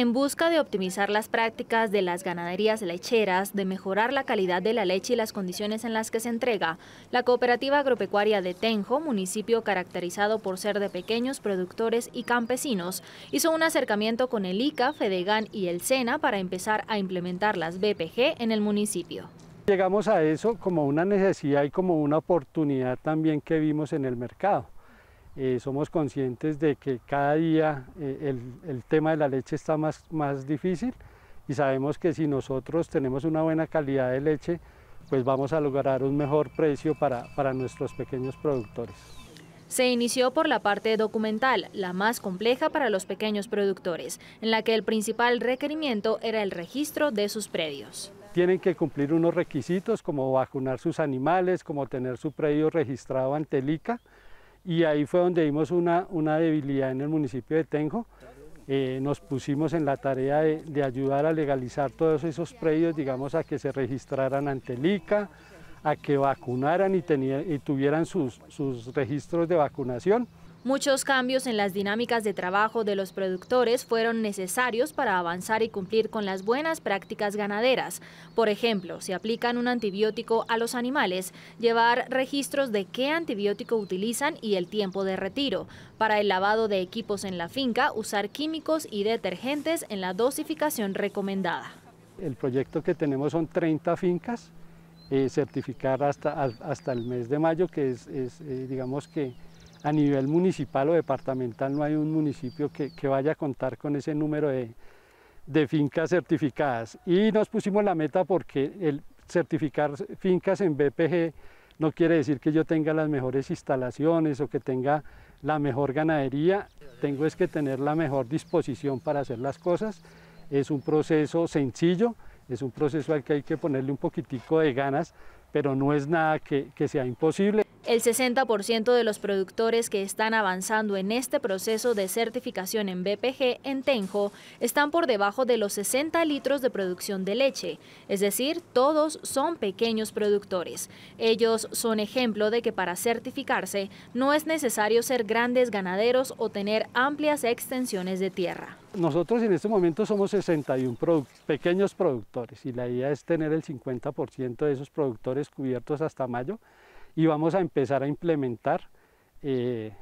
En busca de optimizar las prácticas de las ganaderías lecheras, de mejorar la calidad de la leche y las condiciones en las que se entrega, la cooperativa agropecuaria de Tenjo, municipio caracterizado por ser de pequeños productores y campesinos, hizo un acercamiento con el ICA, Fedegan y el SENA para empezar a implementar las BPG en el municipio. Llegamos a eso como una necesidad y como una oportunidad también que vimos en el mercado eh, somos conscientes de que cada día eh, el, tema de la leche está más, más difícil y sabemos que si nosotros tenemos una buena calidad de leche, pues vamos a lograr un mejor precio para, para nuestros pequeños productores. Se inició por la parte documental, la más compleja para los pequeños productores, en la que el principal requerimiento era el registro de sus predios. Tienen que cumplir unos requisitos como vacunar sus animales, como tener su predio registrado ante el ICA, y ahí fue donde vimos una, debilidad en el municipio de Tenjo. Eh, nos pusimos en la tarea de, ayudar a legalizar todos esos predios, digamos, a que se registraran ante el ICA, a que vacunaran y, y tuvieran sus registros de vacunación. Muchos cambios en las dinámicas de trabajo de los productores fueron necesarios para avanzar y cumplir con las buenas prácticas ganaderas. Por ejemplo, si aplican un antibiótico a los animales, llevar registros de qué antibiótico utilizan y el tiempo de retiro. Para el lavado de equipos en la finca, usar químicos y detergentes en la dosificación recomendada. El proyecto que tenemos son 30 fincas, eh, certificar hasta, hasta el mes de mayo, que es, eh, digamos que a nivel municipal o departamental no hay un municipio que, vaya a contar con ese número de, fincas certificadas. Y nos pusimos la meta porque el certificar fincas en BPG no quiere decir que yo tenga las mejores instalaciones o que tenga la mejor ganadería, tengo es que tener la mejor disposición para hacer las cosas. Es un proceso sencillo, es un proceso al que hay que ponerle un poquitico de ganas, pero no es nada que sea imposible. El 60% de los productores que están avanzando en este proceso de certificación en BPG en Tenjo están por debajo de los 60 litros de producción de leche, es decir, todos son pequeños productores. Ellos son ejemplo de que para certificarse no es necesario ser grandes ganaderos o tener amplias extensiones de tierra. Nosotros en este momento somos 61 pequeños productores y la idea es tener el 50% de esos productores cubiertos hasta mayo y vamos a empezar a implementar eh,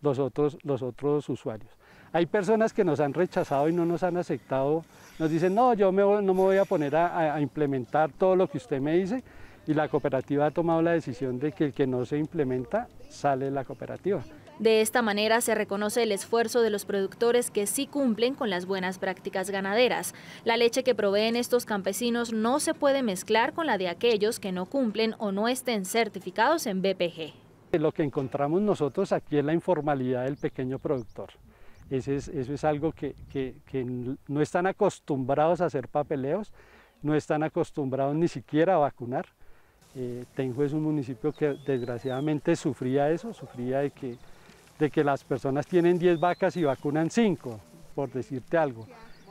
los, otros, usuarios. Hay personas que nos han rechazado y no nos han aceptado, nos dicen, no, yo no me voy a poner a, a implementar todo lo que usted me dice, y la cooperativa ha tomado la decisión de que el que no se implementa sale de la cooperativa. De esta manera se reconoce el esfuerzo de los productores que sí cumplen con las buenas prácticas ganaderas. La leche que proveen estos campesinos no se puede mezclar con la de aquellos que no cumplen o no estén certificados en BPG. Lo que encontramos nosotros aquí es la informalidad del pequeño productor. Eso es, algo que, no están acostumbrados a hacer papeleos, no están acostumbrados ni siquiera a vacunar. Eh, Tenjo es un municipio que desgraciadamente sufría eso, sufría de que de que las personas tienen 10 vacas y vacunan 5, por decirte algo.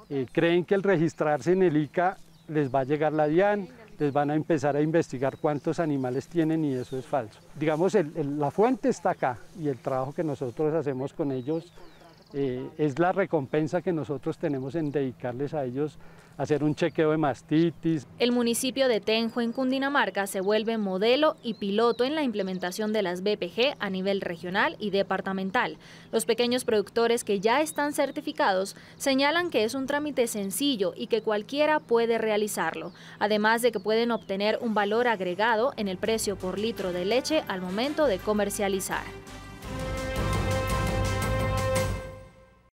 Eh, creen que el registrarse en el ICA les va a llegar la DIAN, les van a empezar a investigar cuántos animales tienen y eso es falso. Digamos, la fuente está acá y el trabajo que nosotros hacemos con ellos eh, es la recompensa que nosotros tenemos en dedicarles a ellos hacer un chequeo de mastitis. El municipio de Tenjo en Cundinamarca se vuelve modelo y piloto en la implementación de las BPG a nivel regional y departamental. Los pequeños productores que ya están certificados señalan que es un trámite sencillo y que cualquiera puede realizarlo, además de que pueden obtener un valor agregado en el precio por litro de leche al momento de comercializar.